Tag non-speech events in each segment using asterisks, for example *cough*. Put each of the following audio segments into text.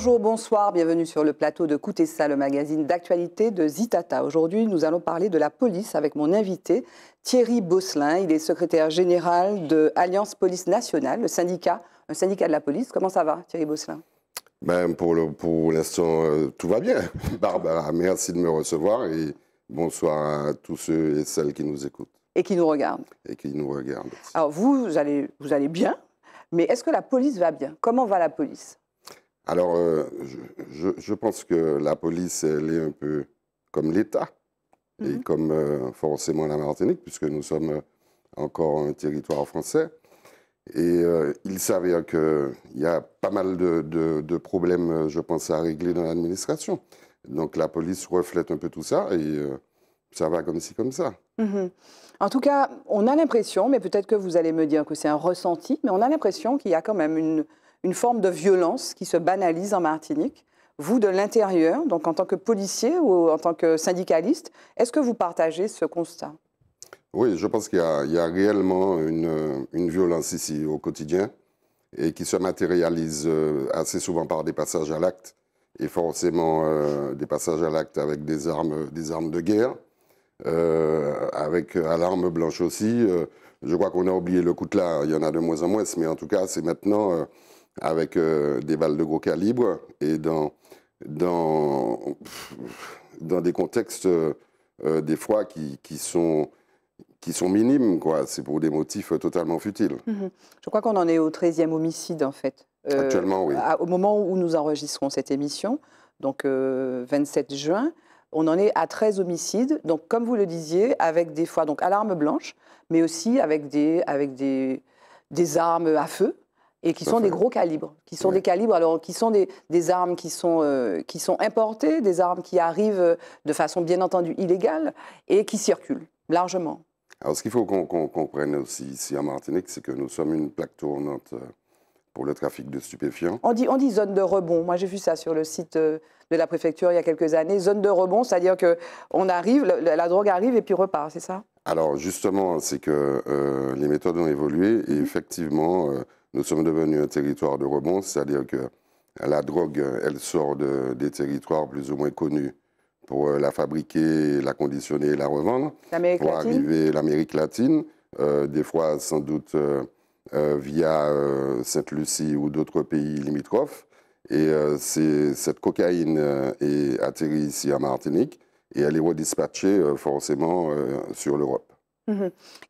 Bonjour, bonsoir, bienvenue sur le plateau de Coutez le magazine d'actualité de Zitata. Aujourd'hui, nous allons parler de la police avec mon invité Thierry Bosselin. Il est secrétaire général de Alliance Police Nationale, le syndicat, un syndicat de la police. Comment ça va, Thierry Bosselin ben Pour l'instant, pour euh, tout va bien. *laughs* Barbara, merci de me recevoir et bonsoir à tous ceux et celles qui nous écoutent. Et qui nous regardent. Et qui nous regardent. Alors, vous allez, vous allez bien, mais est-ce que la police va bien Comment va la police alors, euh, je, pense que la police, elle est un peu comme l'État et mhm. comme euh, forcément la Martinique, puisque nous sommes euh, encore un territoire français. Et il s'avère qu'il y a pas mal de, problèmes, je pense, à régler dans l'administration. Donc la police reflète un peu tout ça et ça va comme ci, comme ça. Mhm. En tout cas, on a l'impression, mais peut-être que vous allez me dire que c'est un ressenti, mais on a l'impression qu'il y a quand même une, une forme de violence qui se banalise en Martinique. Vous, de l'intérieur, donc en tant que policier ou en tant que syndicaliste, est-ce que vous partagez ce constat Oui, je pense qu'il y, a réellement une, violence ici au quotidien et qui se matérialise euh, assez souvent par des passages à l'acte et forcément euh, des passages à l'acte avec des armes, des armes de guerre, euh, avec à l'arme blanche aussi. je crois qu'on a oublié le coutelas, il y en a de moins en moins, mais en tout cas, c'est maintenant avec euh, des balles de gros calibre et dans, dans, dans des contextes euh, euh, des fois qui, qui, sont qui sont minimes, quoi. C'est pour des motifs totalement futiles. Mhm. Je crois qu'on en est au 13e homicide, en fait. Actuellement, oui. au moment où nous enregistrons cette émission, donc 27 juin, on en est à 13 homicides, donc comme vous le disiez, avec des fois donc à l'arme blanche, mais aussi avec des, avec des, des armes à feu, et qui sont des gros calibres, qui sont des calibres, alors qui sont des, des armes qui sont, euh, qui sont importées, des armes qui arrivent euh, de façon bien entendu illégale et qui circulent largement. Alors ce qu'il faut qu'on comprenne aussi ici à Martinique, c'est que nous sommes une plaque tournante euh, pour le trafic de stupéfiants. On dit, on dit zone de rebond. Moi, j'ai vu ça sur le site de la préfecture il y a quelques années. Zone de rebond, c'est-à-dire que on arrive, la, drogue arrive et puis repart, c'est ça Alors justement, c'est que les méthodes ont évolué et mhm. effectivement nous sommes devenus un territoire de rebond, c'est-à-dire que la drogue, elle sort des territoires plus ou moins connus pour euh, la fabriquer, la conditionner et la revendre. L'Amérique pour arriver arriver l'Amérique latine, euh, des fois sans doute euh, via Sainte-Lucie ou d'autres pays limitrophes. Et cette cocaïne est atterrie ici à Martinique et elle est redispatchée forcément sur l'Europe.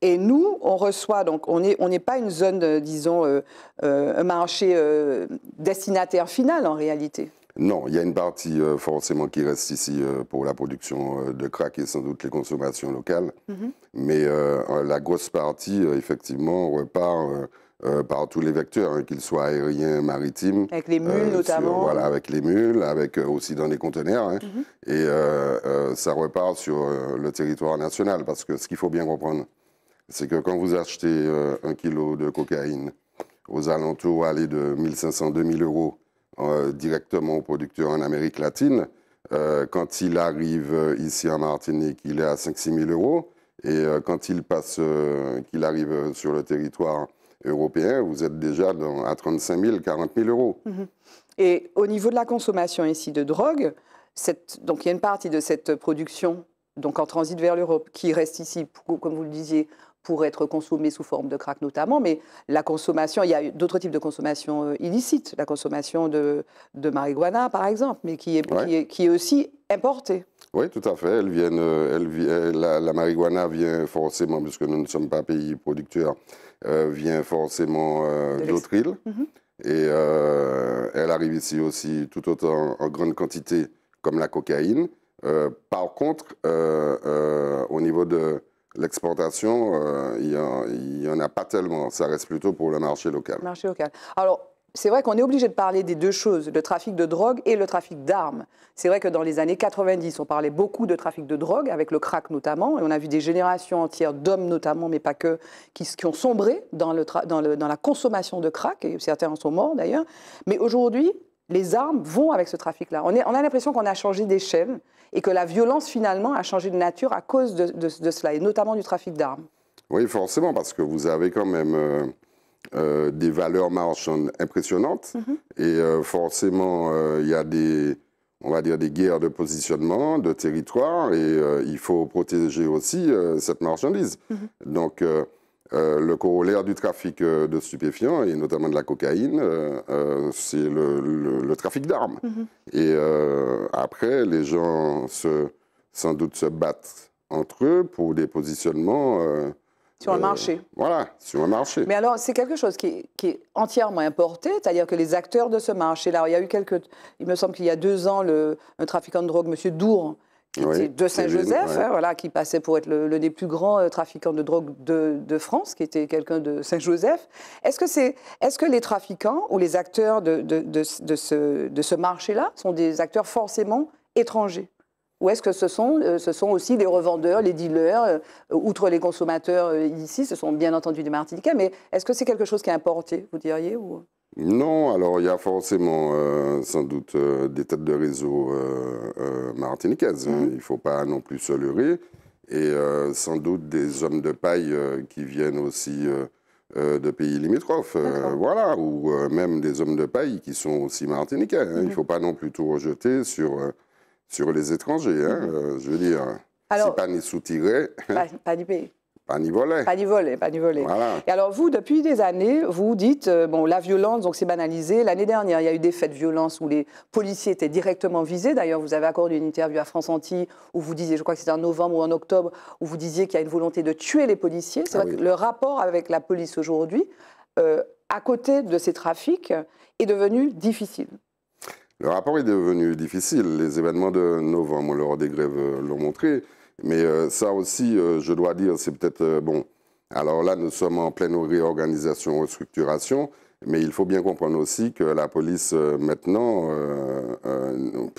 Et nous, on reçoit, donc on n'est on n'est pas une zone, euh, disons, euh, euh, un marché destinataire final en réalité. Non, il y a une partie forcément qui reste ici pour la production de crack et sans doute les consommations locales. Mhm. Mais la grosse partie, effectivement, repart euh, par tous les vecteurs, hein, qu'ils soient aériens, maritimes. Avec les mules euh, notamment. voilà, avec les mules, avec euh, aussi dans les conteneurs. Hein. Mhm. Et ça repart sur le territoire national, parce que ce qu'il faut bien comprendre, c'est que quand vous achetez un kilo de cocaïne aux alentours aller de 1500-2000 euros directement aux producteurs en Amérique latine, quand il arrive ici en Martinique, il est à 5-6 000 euros. Et quand il passe, qu'il arrive sur le territoire européen, vous êtes déjà à 35 000, 40 000 euros. Mhm. Et au niveau de la consommation ici de drogue, cette, donc il y a une partie de cette production donc en transit vers l'Europe qui reste ici, comme vous le disiez, pour être consommée sous forme de crack notamment, mais la consommation, il y a d'autres types de consommation euh, illicite, la consommation de, de marijuana par exemple, mais qui est, qui est, qui est aussi oui, tout à fait. Elle viennent, euh, euh, la, la, marijuana vient forcément, puisque nous ne sommes pas pays producteurs, euh, vient forcément d'autres îles. Mhm. Et elle arrive ici aussi tout autant en grande quantité comme la cocaïne. par contre, au niveau de l'exportation, il n'y en, en, a pas tellement. Ça reste plutôt pour le marché local. Marché local. Alors, c'est vrai qu'on est obligé de parler des deux choses, le trafic de drogue et le trafic d'armes. C'est vrai que dans les années 90, on parlait beaucoup de trafic de drogue, avec le crack notamment, et on a vu des générations entières d'hommes notamment, mais pas que, qui, qui ont sombré dans, le dans, le, dans la consommation de crack, et certains en sont morts d'ailleurs. Mais aujourd'hui, les armes vont avec ce trafic-là. On, on, a l'impression qu'on a changé d'échelle et que la violence finalement a changé de nature à cause de, cela, et notamment du trafic d'armes. Oui, forcément, parce que vous avez quand même... Euh, euh, des valeurs marchandes impressionnantes. Mhm. Et euh, forcément, euh, il y a des, on va dire, des guerres de positionnement, de territoire, et il faut protéger aussi cette marchandise. Mhm. Donc, le corollaire du trafic de stupéfiants, et notamment de la cocaïne, c'est le, trafic d'armes. Mhm. Et après, les gens se, sans doute se battent entre eux pour des positionnements sur le euh, marché. Voilà, sur le marché. Mais alors, c'est quelque chose qui est, entièrement importé, c'est-à-dire que les acteurs de ce marché-là, il y a eu quelques. Il me semble qu'il y a deux ans, le, un trafiquant de drogue, M. Dour, qui était de Saint-Joseph, hein, voilà, qui passait pour être l'un des plus grands euh, trafiquants de drogue de, France, qui était quelqu'un de Saint-Joseph. Est-ce que, est, que, les trafiquants ou les acteurs de, ce marché-là sont des acteurs forcément étrangers ou est-ce que ce sont, euh, ce sont aussi des revendeurs, les dealers, euh, outre les consommateurs euh, ici, ce sont bien entendu des Martiniquais, mais est-ce que c'est quelque chose qui est importé, vous diriez ou... Non, alors il y a forcément sans doute des têtes de réseau martiniquaises, hein. mhm. il ne faut pas non plus se leurrer, et sans doute des hommes de paille qui viennent aussi de pays limitrophes, voilà, ou même des hommes de paille qui sont aussi martiniquais. Hein. Il ne mhm. faut pas non plus tout rejeter sur sur les étrangers. Hein, mhm. euh, je veux dire, c'est pas ni soutiré. Hein. Pas, pas ni Pas volé. Pas ni volé, pas Et alors vous, depuis des années, vous dites, euh, bon, la violence, donc c'est banalisé. L'année dernière, il y a eu des faits de violence où les policiers étaient directement visés. D'ailleurs, vous avez accordé une interview à France Antilles où vous disiez, je crois que c'était en novembre ou en octobre, où vous disiez qu'il y a une volonté de tuer les policiers. C'est ah vrai que le rapport avec la police aujourd'hui, euh, à côté de ces trafics, est devenu difficile. Le rapport est devenu difficile. Les événements de novembre, lors des grèves euh, l'ont montré. Mais euh, ça aussi, euh, je dois dire, c'est peut-être bon. Alors là, nous sommes en pleine réorganisation, restructuration. Mais il faut bien comprendre aussi que la police, maintenant,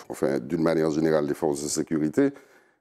enfin, d'une manière générale, les forces de sécurité,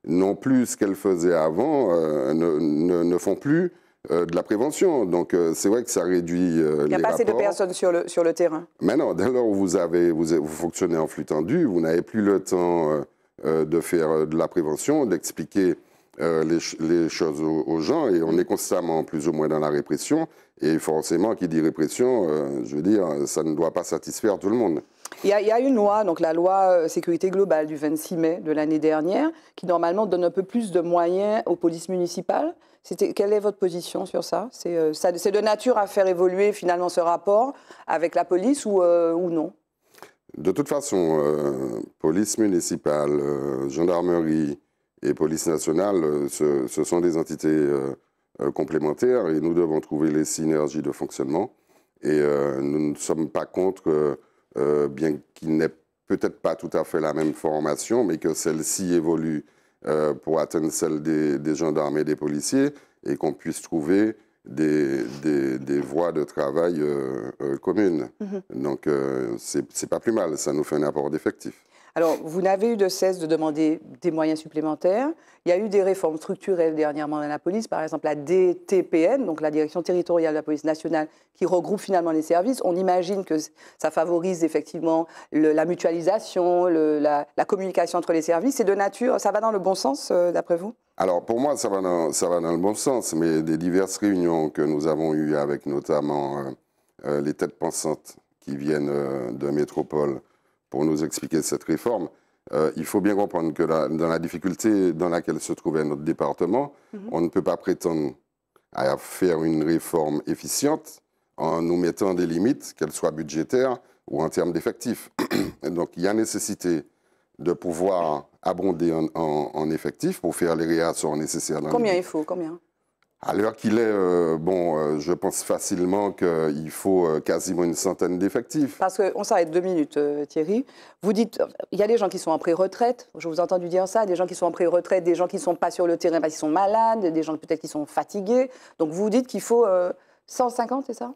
non plus ce qu'elles faisaient avant, ne, ne, font plus euh, de la prévention. Donc, euh, c'est vrai que ça réduit euh, les Il n'y a pas assez de personnes sur le, sur le terrain. dès lors où vous, vous, vous fonctionnez en flux tendu, vous n'avez plus le temps de faire de la prévention, d'expliquer les, les, choses aux, gens. Et on est constamment plus ou moins dans la répression. Et forcément, qui dit répression, je veux dire, ça ne doit pas satisfaire tout le monde. Il y, a, il y, a, une loi, donc la loi sécurité globale du 26 mai de l'année dernière, qui normalement donne un peu plus de moyens aux polices municipales quelle est votre position sur euh, ça C'est de nature à faire évoluer finalement ce rapport avec la police ou, euh, non De toute façon, euh, police municipale, gendarmerie et police nationale, ce, ce, sont des entités complémentaires et nous devons trouver les synergies de fonctionnement. Et nous ne sommes pas contre, bien qu'il n'ait peut-être pas tout à fait la même formation, mais que celle-ci évolue euh, pour atteindre celle des, gendarmes et des policiers et qu'on puisse trouver des, voies de travail euh, euh, communes. Mhm. Donc, c'est pas plus mal, ça nous fait un apport d'effectifs. Alors, vous n'avez eu de cesse de demander des moyens supplémentaires. Il y a eu des réformes structurelles dernièrement dans la police, par exemple la DTPN, donc la Direction territoriale de la police nationale, qui regroupe finalement les services. On imagine que ça favorise effectivement la mutualisation, la, communication entre les services. C'est de nature, ça va dans le bon sens, euh, d'après vous alors pour moi, ça va, dans, le bon sens, mais des diverses réunions que nous avons eues avec notamment euh, euh, les têtes pensantes qui viennent de métropole, pour nous expliquer cette réforme. Euh, il faut bien comprendre que dans la difficulté dans laquelle se trouvait notre département, mhm. on ne peut pas prétendre à faire une réforme efficiente en nous mettant des limites, qu'elles soient budgétaires ou en termes d'effectifs. *clears throat* donc il y a nécessité de pouvoir abonder en, effectifs pour faire les réactions nécessaires. Dans combien il faut Combien à l'heure qu'il est, euh, bon, euh, je pense facilement qu'il faut euh, quasiment une centaine d'effectifs. Parce qu'on s'arrête deux minutes, Thierry. Vous dites, il y a des gens qui sont en pré-retraite, je vous ai entendu dire ça, des gens qui sont en pré-retraite, des gens qui ne sont pas sur le terrain parce qu'ils sont malades, des gens peut-être qui sont fatigués. Donc vous dites qu'il faut 150, c'est ça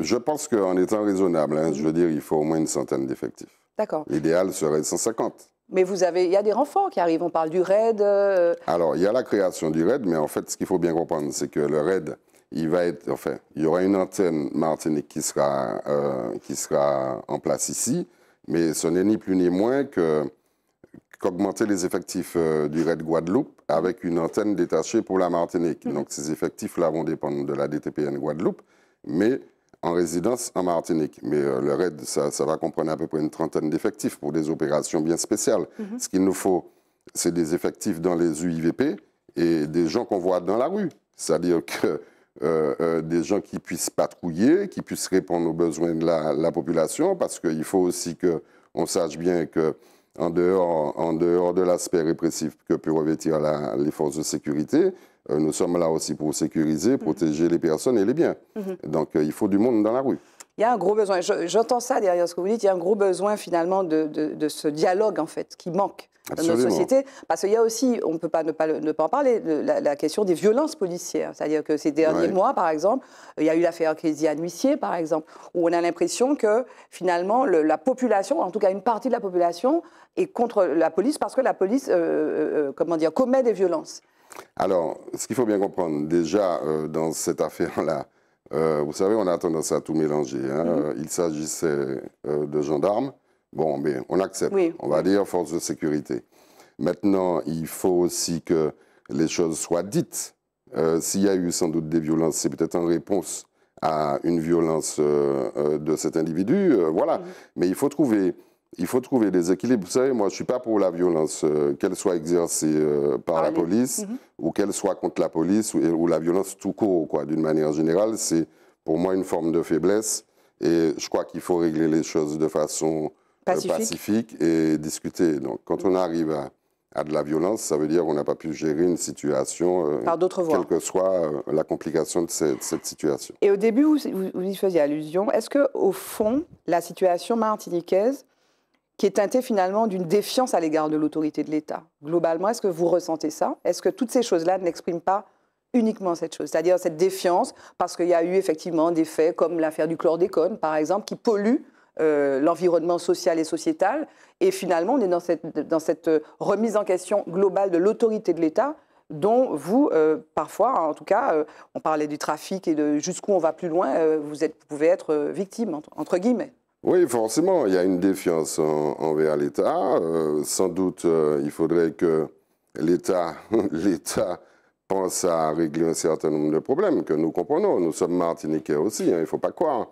Je pense qu'en étant raisonnable, hein, je veux dire, il faut au moins une centaine d'effectifs. D'accord. L'idéal serait 150. Mais vous avez, il y a des renforts qui arrivent. On parle du RAID. Euh, Alors, il y a la création du RAID, mais en fait, ce qu'il faut bien comprendre, c'est que le RAID, il va être, enfin, il y aura une antenne Martinique qui sera, euh, qui sera en place ici, mais ce n'est ni plus ni moins que qu'augmenter les effectifs euh, du RAID Guadeloupe avec une antenne détachée pour la Martinique. Mm-hmm. Donc, ces effectifs-là vont dépendre de la DTPN Guadeloupe, mais en résidence en Martinique. Mais euh, le RAID, ça, va comprendre à peu près une trentaine d'effectifs pour des opérations bien spéciales. Mhm. Ce qu'il nous faut, c'est des effectifs dans les UIVP et des gens qu'on voit dans la rue. C'est-à-dire *laughs* que euh, euh, des gens qui puissent patrouiller, qui puissent répondre aux besoins de la, population, parce qu'il faut aussi qu'on sache bien que en dehors, en dehors de l'aspect répressif que peuvent revêtir les forces de sécurité, euh, nous sommes là aussi pour sécuriser, mhm. protéger les personnes et les biens. Mhm. Donc euh, il faut du monde dans la rue. Il y a un gros besoin. J'entends ça derrière ce que vous dites. Il y a un gros besoin finalement de, ce dialogue en fait qui manque dans notre société. Parce qu'il y a aussi, on ne peut pas ne pas, en parler, la, question des violences policières. C'est-à-dire que ces derniers mois, par exemple, il y a eu l'affaire à Nuissier, par exemple, où on a l'impression que finalement la population, en tout cas une partie de la population, est contre la police parce que la police, euh, comment dire, commet des violences. Alors, ce qu'il faut bien comprendre, déjà, euh, dans cette affaire-là, euh, vous savez, on a tendance à tout mélanger. Hein. Mhm. Euh, il s'agissait de gendarmes. Bon, mais on accepte. On va dire force de sécurité. Maintenant, il faut aussi que les choses soient dites. S'il y a eu sans doute des violences, c'est peut-être en réponse à une violence de cet individu. voilà. Mhm. Mais il faut trouver il faut trouver des équilibres. Vous savez, moi, je ne suis pas pour la violence, euh, qu'elle soit exercée euh, par la police mhm. ou qu'elle soit contre la police ou, la violence tout court, quoi. D'une manière générale, c'est pour moi une forme de faiblesse. Et je crois qu'il faut régler les choses de façon euh, pacifique, et discuter. Donc, quand on arrive à, à de la violence, ça veut dire qu'on n'a pas pu gérer une situation, quelle que soit la complication de cette, situation. Et au début, vous, y faisiez allusion. Est-ce que, au fond, la situation martiniquaise qui est teinté finalement d'une défiance à l'égard de l'autorité de l'État. Globalement, est-ce que vous ressentez ça Est-ce que toutes ces choses-là n'expriment pas uniquement cette chose, c'est-à-dire cette défiance, parce qu'il y a eu effectivement des faits comme l'affaire du chlordécone, par exemple, qui pollue euh, l'environnement social et sociétal. Et finalement, on est dans cette, dans cette euh, remise en question globale de l'autorité de l'État dont vous, euh, parfois, en tout cas, on parlait du trafic et de jusqu'où on va plus loin, vous, êtes, vous, pouvez être victime, entre guillemets. Oui, forcément, il y a une défiance envers l'État. Euh, sans doute, euh, il faudrait que *laughs* l'État, pense à régler un certain nombre de problèmes que nous comprenons. Nous sommes martiniquais aussi, hein, il ne faut pas croire.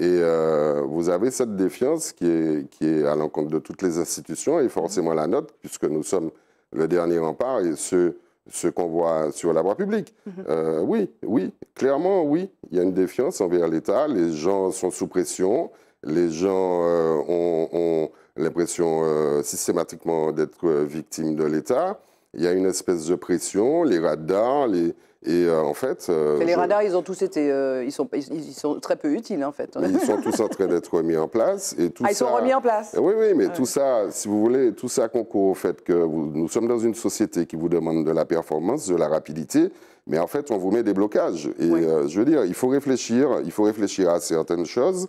Et euh, vous avez cette défiance qui est, à l'encontre de toutes les institutions et forcément la nôtre, puisque nous sommes le dernier rempart et ce qu'on voit sur la voie publique. Mhm. oui, oui, clairement, oui. Il y a une défiance envers l'État. Les gens sont sous pression les gens euh, ont, l'impression euh, systématiquement d'être euh, victimes de l'État. Il y a une espèce de pression, les radars, les, et en fait, les radars, ils ont tous été, ils, sont, très peu utiles en fait. ils sont tous en train d'être remis en place et tout ça... Ah, ils sont remis en place. Oui, oui, mais ah tout ça, si vous voulez, tout ça concourt au fait que nous sommes dans une société qui vous demande de la performance, de la rapidité, mais en fait, on vous met des blocages. Et je veux dire, il faut réfléchir, il faut réfléchir à certaines choses.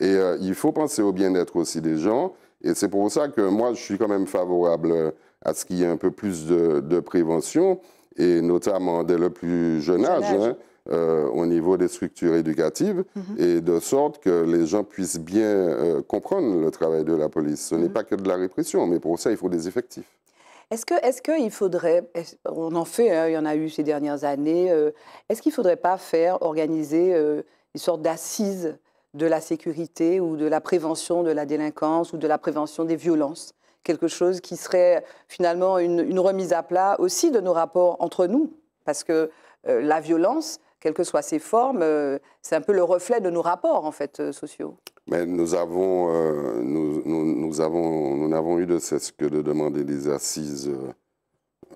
Et euh, il faut penser au bien-être aussi des gens. Et c'est pour ça que moi, je suis quand même favorable euh, à ce qu'il y ait un peu plus de, prévention, et notamment dès le plus jeune âge, hein, euh, au niveau des structures éducatives, mhm. et de sorte que les gens puissent bien comprendre le travail de la police. Ce n'est mhm. pas que de la répression, mais pour ça, il faut des effectifs. Est-ce que, est-ce qu'il faudrait, on en fait, hein, il y en a eu ces dernières années, est-ce qu'il ne faudrait pas faire, organiser une sorte d'assises de la sécurité ou de la prévention de la délinquance ou de la prévention des violences. Quelque chose qui serait finalement une, remise à plat aussi de nos rapports entre nous. Parce que euh, la violence, quelles que soient ses formes, euh, c'est un peu le reflet de nos rapports en fait euh, sociaux. Mais nous avons, nous, nous, avons, nous n'avons eu de cesse que de demander des assises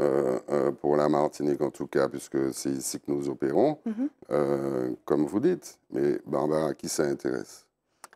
euh, euh, pour la Martinique en tout cas, puisque c'est ici que nous opérons, mhm. euh, comme vous dites. Mais Barbara, à qui ça intéresse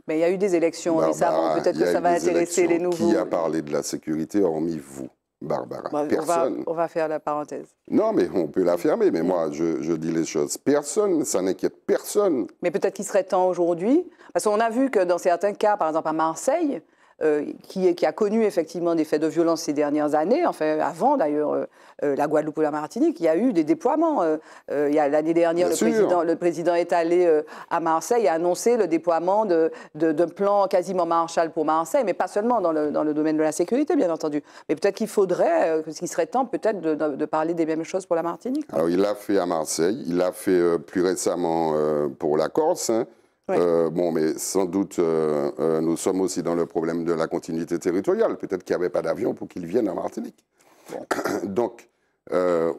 Mais il y a eu des élections récemment, peut-être que ça va intéresser les nouveaux. Qui a parlé de la sécurité hormis vous Barbara, personne. On va, faire la parenthèse. Non, mais on peut la fermer, mais moi, je dis les choses. Personne, ça n'inquiète personne. Mais peut-être qu'il serait temps aujourd'hui, parce qu'on a vu que dans certains cas, par exemple à Marseille, euh, qui, a connu effectivement des faits de violence ces dernières années, enfin avant d'ailleurs euh, euh, la Guadeloupe ou la Martinique, il y a eu des déploiements. il y a l'année dernière, le président, est allé à Marseille et a annoncé le déploiement d'un plan quasiment Marshall pour Marseille, mais pas seulement dans le, domaine de la sécurité, bien entendu. Mais peut-être qu'il faudrait, qu'il serait temps peut-être de, parler des mêmes choses pour la Martinique. Alors il l'a fait à Marseille, il l'a fait plus récemment pour la Corse. Hein. Euh, bon, mais sans doute, euh, euh, nous sommes aussi dans le problème de la continuité territoriale. Peut-être qu'il n'y avait pas d'avion pour qu'ils viennent en Martinique. *coughs* Donc,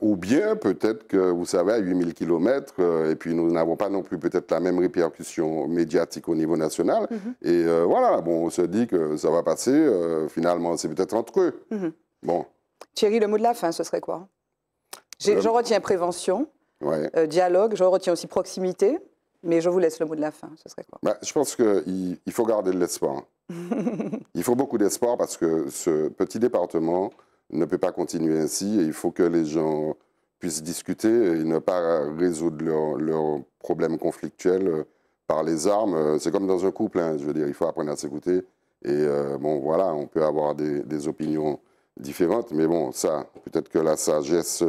ou bien peut-être que, vous savez, à 8000 km, et puis nous n'avons pas non plus peut-être la même répercussion médiatique au niveau national. Mm-hmm. Et voilà, bon, on se dit que ça va passer. finalement, c'est peut-être entre eux. Mm-hmm. Bon. Thierry, le mot de la fin, ce serait quoi Je retiens prévention, dialogue, je retiens aussi proximité. Mais je vous laisse le mot de la fin. Ce serait quoi bah, Je pense qu'il il faut garder de l'espoir. *laughs* il faut beaucoup d'espoir parce que ce petit département ne peut pas continuer ainsi et il faut que les gens puissent discuter et ne pas résoudre leurs problèmes conflictuels euh, par les armes. Euh, c'est comme dans un couple, hein, je veux dire, il faut apprendre à s'écouter. Et euh, bon, voilà, on peut avoir des, des opinions différentes, mais bon, ça, peut-être que la sagesse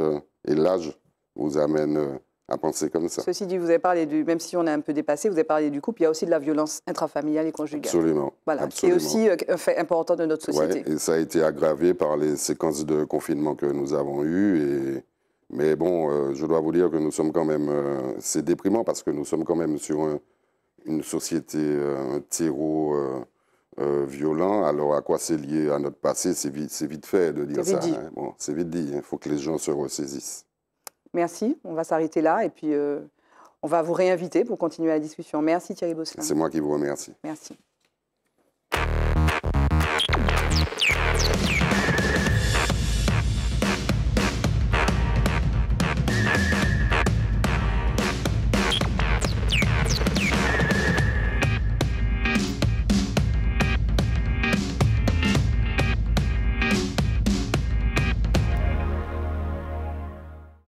et l'âge vous amènent à penser comme ça. Ceci dit, vous avez parlé du, même si on est un peu dépassé, vous avez parlé du couple, il y a aussi de la violence intrafamiliale et conjugale. Absolument. Voilà, c'est aussi euh, un fait important de notre société. Ouais, et ça a été aggravé par les séquences de confinement que nous avons eues. Et... Mais bon, euh, je dois vous dire que nous sommes quand même, euh, c'est déprimant parce que nous sommes quand même sur une société, euh, un terreau violent. Alors à quoi c'est lié à notre passé C'est vite, vite, fait de dire ça. Hein. Bon, c'est vite dit. Il faut que les gens se ressaisissent. Merci, on va s'arrêter là et puis euh, on va vous réinviter pour continuer la discussion. Merci Thierry Bosselin. C'est moi qui vous remercie. Merci.